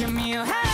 give me a hand.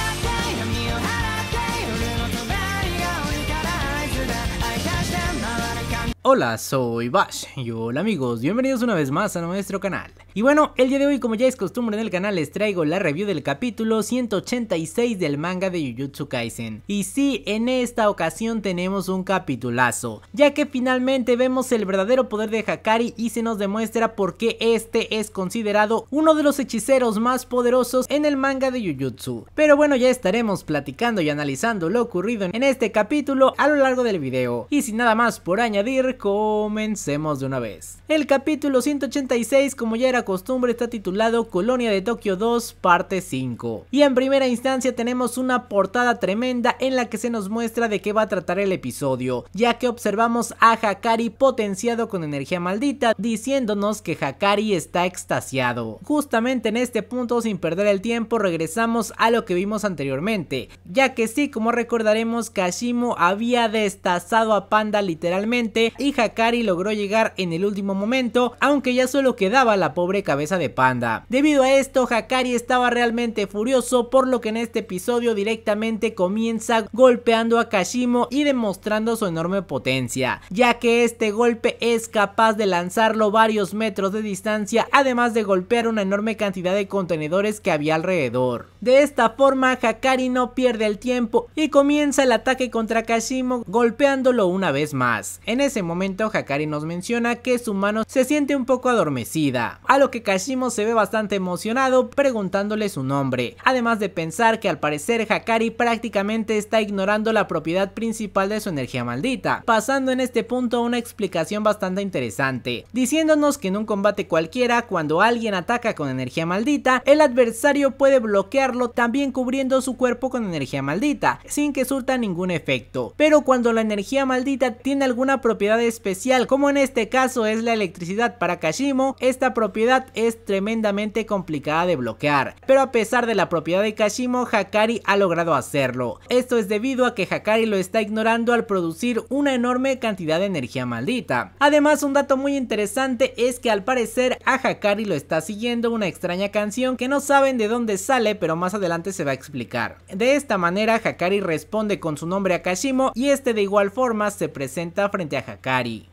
Hola, soy Bash y hola amigos, bienvenidos una vez más a nuestro canal. Y bueno, el día de hoy como ya es costumbre en el canal les traigo la review del capítulo 186 del manga de Jujutsu Kaisen. Y sí, en esta ocasión tenemos un capitulazo, ya que finalmente vemos el verdadero poder de Hakari y se nos demuestra por qué este es considerado uno de los hechiceros más poderosos en el manga de Jujutsu. Pero bueno, ya estaremos platicando y analizando lo ocurrido en este capítulo a lo largo del video. Y sin nada más por añadir, comencemos de una vez. El capítulo 186, como ya era costumbre, está titulado Colonia de Tokio 2, parte 5. Y en primera instancia tenemos una portada tremenda en la que se nos muestra de qué va a tratar el episodio, ya que observamos a Hakari potenciado con energía maldita, diciéndonos que Hakari está extasiado. Justamente en este punto, sin perder el tiempo, regresamos a lo que vimos anteriormente, ya que sí, como recordaremos, Kashimo había destazado a Panda literalmente y Hakari logró llegar en el último momento, aunque ya solo quedaba la pobre cabeza de panda. Debido a esto, Hakari estaba realmente furioso, por lo que en este episodio directamente comienza golpeando a Kashimo y demostrando su enorme potencia, ya que este golpe es capaz de lanzarlo varios metros de distancia, además de golpear una enorme cantidad de contenedores que había alrededor. De esta forma, Hakari no pierde el tiempo y comienza el ataque contra Kashimo golpeándolo una vez más. En ese momento Hakari nos menciona que su mano se siente un poco adormecida, a lo que Kashimo se ve bastante emocionado preguntándole su nombre, además de pensar que al parecer Hakari prácticamente está ignorando la propiedad principal de su energía maldita, pasando en este punto una explicación bastante interesante, diciéndonos que en un combate cualquiera cuando alguien ataca con energía maldita, el adversario puede bloquearlo también cubriendo su cuerpo con energía maldita, sin que surta ningún efecto, pero cuando la energía maldita tiene alguna propiedad especial como en este caso es la electricidad para Kashimo, esta propiedad es tremendamente complicada de bloquear, pero a pesar de la propiedad de Kashimo, Hakari ha logrado hacerlo. Esto es debido a que Hakari lo está ignorando al producir una enorme cantidad de energía maldita. Además, un dato muy interesante es que al parecer a Hakari lo está siguiendo una extraña canción que no saben de dónde sale, pero más adelante se va a explicar. De esta manera, Hakari responde con su nombre a Kashimo y este de igual forma se presenta frente a Hakari.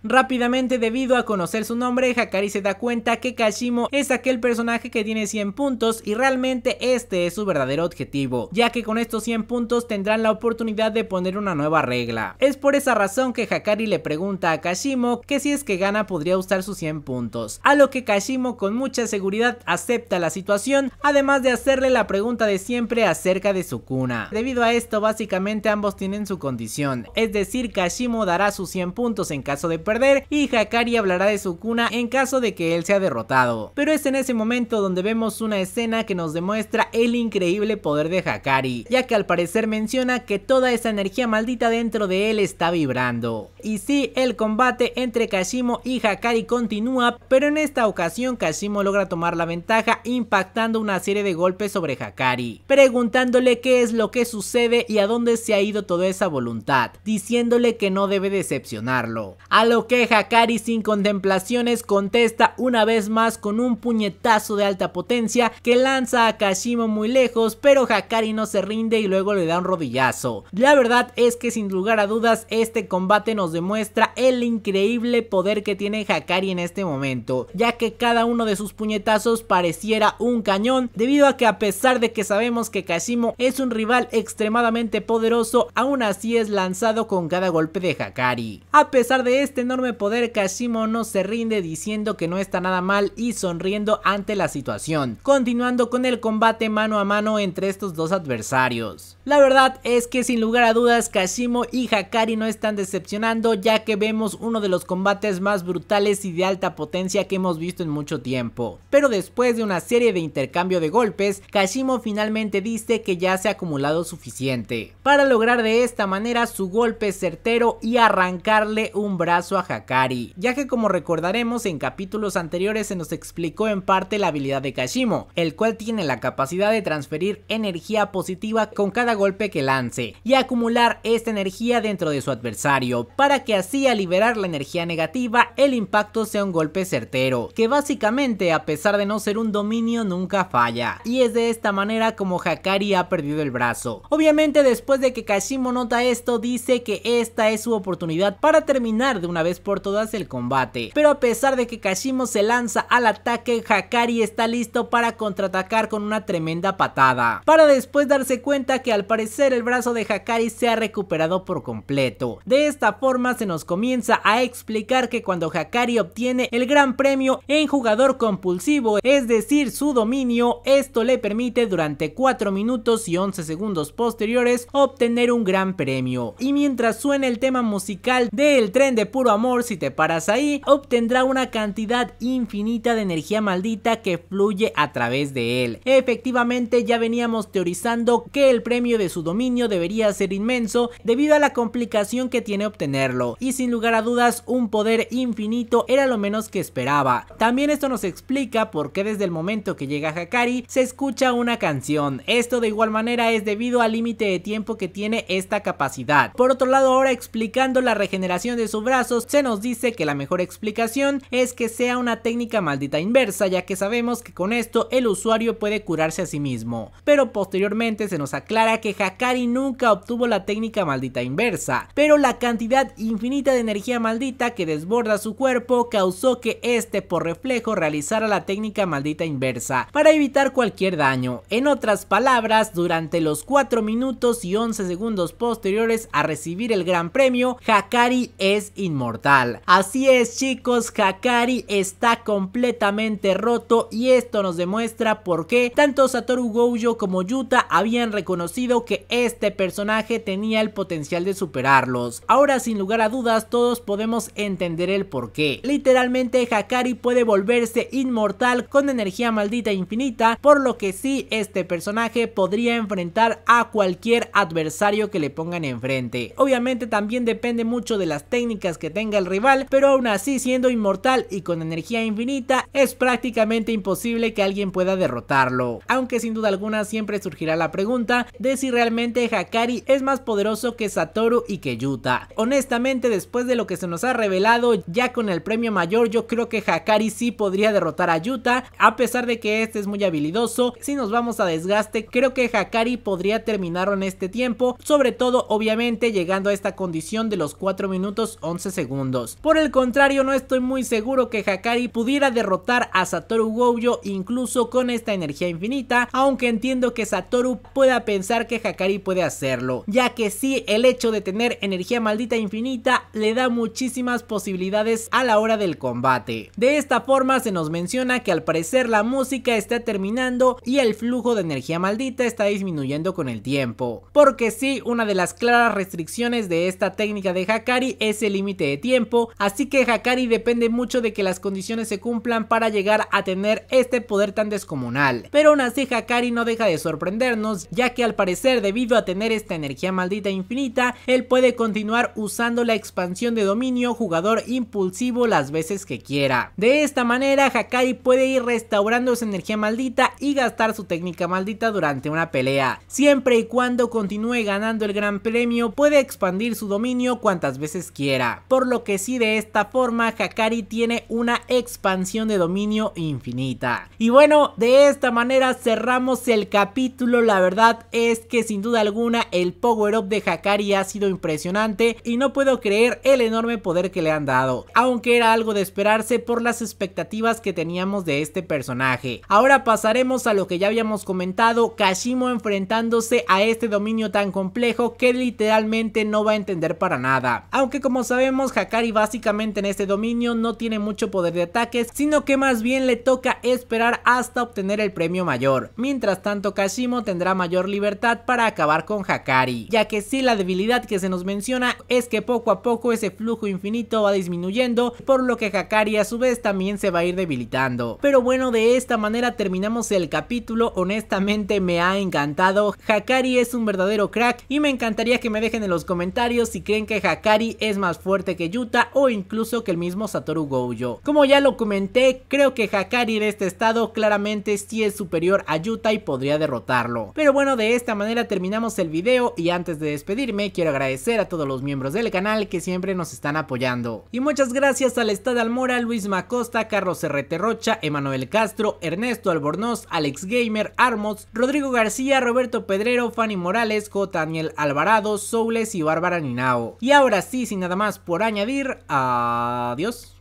Rápidamente, debido a conocer su nombre, Hakari se da cuenta que Kashimo es aquel personaje que tiene 100 puntos y realmente este es su verdadero objetivo, ya que con estos 100 puntos tendrán la oportunidad de poner una nueva regla. Es por esa razón que Hakari le pregunta a Kashimo que si es que gana podría usar sus 100 puntos, a lo que Kashimo con mucha seguridad acepta la situación, además de hacerle la pregunta de siempre acerca de su cuna. Debido a esto, básicamente ambos tienen su condición, es decir, Kashimo dará sus 100 puntos en caso de perder y Hakari hablará de su cuna en caso de que él sea derrotado. Pero es en ese momento donde vemos una escena que nos demuestra el increíble poder de Hakari, ya que al parecer menciona que toda esa energía maldita dentro de él está vibrando. Y sí, el combate entre Kashimo y Hakari continúa, pero en esta ocasión Kashimo logra tomar la ventaja impactando una serie de golpes sobre Hakari, preguntándole qué es lo que sucede y a dónde se ha ido toda esa voluntad, diciéndole que no debe decepcionarlo. A lo que Hakari sin contemplaciones contesta una vez más con un puñetazo de alta potencia que lanza a Kashimo muy lejos pero Hakari no se rinde y luego le da un rodillazo. La verdad es que sin lugar a dudas este combate nos demuestra el increíble poder que tiene Hakari en este momento ya que cada uno de sus puñetazos pareciera un cañón debido a que a pesar de que sabemos que Kashimo es un rival extremadamente poderoso aún así es lanzado con cada golpe de Hakari. A pesar de este enorme poder, no se rinde diciendo que no está nada mal y sonriendo ante la situación, continuando con el combate mano a mano entre estos dos adversarios. La verdad es que sin lugar a dudas Kashimo y Hakari no están decepcionando ya que vemos uno de los combates más brutales y de alta potencia que hemos visto en mucho tiempo. Pero después de una serie de intercambio de golpes, Kashimo finalmente dice que ya se ha acumulado suficiente para lograr de esta manera su golpe certero y arrancarle un brazo a Hakari, ya que como recordaremos en capítulos anteriores se nos explicó en parte la habilidad de Kashimo, el cual tiene la capacidad de transferir energía positiva con cada golpe que lance y acumular esta energía dentro de su adversario, para que así al liberar la energía negativa el impacto sea un golpe certero, que básicamente a pesar de no ser un dominio nunca falla, y es de esta manera como Hakari ha perdido el brazo. Obviamente después de que Kashimo nota esto dice que esta es su oportunidad para terminar de una vez por todas el combate. Pero a pesar de que Kashimo se lanza al ataque, Hakari está listo para contraatacar con una tremenda patada. Para después darse cuenta que al parecer el brazo de Hakari se ha recuperado por completo. De esta forma se nos comienza a explicar que cuando Hakari obtiene el gran premio en jugador compulsivo, es decir su dominio, esto le permite durante 4 minutos y 11 segundos posteriores obtener un gran premio. Y mientras suena el tema musical del tren de puro amor, si te paras ahí, obtendrá una cantidad infinita de energía maldita que fluye a través de él. Efectivamente, ya veníamos teorizando que el premio de su dominio debería ser inmenso debido a la complicación que tiene obtenerlo, y sin lugar a dudas, un poder infinito era lo menos que esperaba. También esto nos explica por qué desde el momento que llega Hakari se escucha una canción. Esto de igual manera es debido al límite de tiempo que tiene esta capacidad. Por otro lado, ahora explicando la regeneración de brazos, se nos dice que la mejor explicación es que sea una técnica maldita inversa, ya que sabemos que con esto el usuario puede curarse a sí mismo. Pero posteriormente se nos aclara que Hakari nunca obtuvo la técnica maldita inversa, pero la cantidad infinita de energía maldita que desborda su cuerpo causó que este por reflejo realizara la técnica maldita inversa para evitar cualquier daño. En otras palabras, durante los 4 minutos y 11 segundos posteriores a recibir el gran premio, Hakari es inmortal. Así es chicos, Hakari está completamente roto y esto nos demuestra por qué tanto Satoru Gojo como Yuta habían reconocido que este personaje tenía el potencial de superarlos. Ahora sin lugar a dudas todos podemos entender el por qué. Literalmente Hakari puede volverse inmortal con energía maldita e infinita, por lo que sí este personaje podría enfrentar a cualquier adversario que le pongan enfrente. Obviamente también depende mucho de las técnicas que tenga el rival, pero aún así siendo inmortal y con energía infinita, es prácticamente imposible que alguien pueda derrotarlo. Aunque sin duda alguna siempre surgirá la pregunta de si realmente Hakari es más poderoso que Satoru y que Yuta. Honestamente, después de lo que se nos ha revelado, ya con el premio mayor, yo creo que Hakari sí podría derrotar a Yuta, a pesar de que este es muy habilidoso. Si nos vamos a desgaste, creo que Hakari podría terminarlo en este tiempo, sobre todo obviamente llegando a esta condición de los 4 minutos 11 segundos. Por el contrario, no estoy muy seguro que Hakari pudiera derrotar a Satoru Gojo incluso con esta energía infinita, aunque entiendo que Satoru pueda pensar que Hakari puede hacerlo, ya que sí, el hecho de tener energía maldita infinita le da muchísimas posibilidades a la hora del combate. De esta forma se nos menciona que al parecer la música está terminando y el flujo de energía maldita está disminuyendo con el tiempo. Porque sí, una de las claras restricciones de esta técnica de Hakari es el límite de tiempo, así que Hakari depende mucho de que las condiciones se cumplan para llegar a tener este poder tan descomunal. Pero aún así Hakari no deja de sorprendernos, ya que al parecer debido a tener esta energía maldita infinita, él puede continuar usando la expansión de dominio jugador impulsivo las veces que quiera. De esta manera Hakari puede ir restaurando su energía maldita y gastar su técnica maldita durante una pelea. Siempre y cuando continúe ganando el gran premio puede expandir su dominio cuantas veces quiera por lo que sí de esta forma Hakari tiene una expansión de dominio infinita. Y bueno, de esta manera cerramos el capítulo, la verdad es que sin duda alguna el power up de Hakari ha sido impresionante y no puedo creer el enorme poder que le han dado, aunque era algo de esperarse por las expectativas que teníamos de este personaje. Ahora pasaremos a lo que ya habíamos comentado, Kashimo enfrentándose a este dominio tan complejo que literalmente no va a entender para nada, aunque como se sabemos, Hakari básicamente en este dominio no tiene mucho poder de ataques sino que más bien le toca esperar hasta obtener el premio mayor. Mientras tanto, Kashimo tendrá mayor libertad para acabar con Hakari, ya que si sí, la debilidad que se nos menciona es que poco a poco ese flujo infinito va disminuyendo, por lo que Hakari a su vez también se va a ir debilitando. Pero bueno, de esta manera terminamos el capítulo, honestamente me ha encantado, Hakari es un verdadero crack y me encantaría que me dejen en los comentarios si creen que Hakari es más fuerte que Yuta o incluso que el mismo Satoru Gojo. Como ya lo comenté, creo que Hakari en este estado claramente sí es superior a Yuta y podría derrotarlo. Pero bueno, de esta manera terminamos el video y antes de despedirme quiero agradecer a todos los miembros del canal que siempre nos están apoyando. Y muchas gracias al Estado Almora, Luis Macosta, Carlos R.T. Rocha, Emanuel Castro, Ernesto Albornoz, Alex Gamer, Armos, Rodrigo García, Roberto Pedrero, Fanny Morales, J. Daniel Alvarado, Soules y Bárbara Ninao. Y ahora sí, sin nada más por añadir. Adiós.